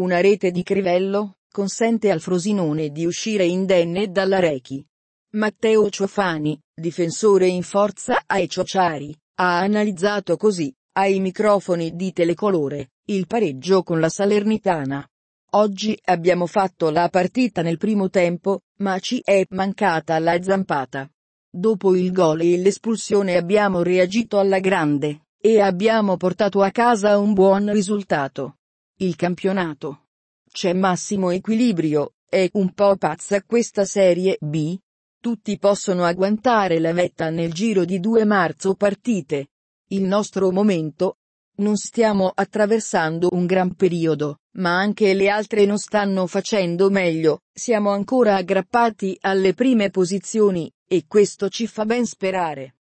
Una rete di Crivello, consente al Frosinone di uscire indenne dalla Rechi. Matteo Ciofani, difensore in forza ai Ciociari, ha analizzato così, ai microfoni di Telecolore, il pareggio con la Salernitana. Oggi abbiamo fatto la partita nel primo tempo, ma ci è mancata la zampata. Dopo il gol e l'espulsione abbiamo reagito alla grande, e abbiamo portato a casa un buon risultato il campionato. C'è massimo equilibrio, è un po' pazza questa Serie B. Tutti possono agguantare la vetta nel giro di due marzo partite. Il nostro momento. Non stiamo attraversando un gran periodo, ma anche le altre non stanno facendo meglio, siamo ancora aggrappati alle prime posizioni, e questo ci fa ben sperare.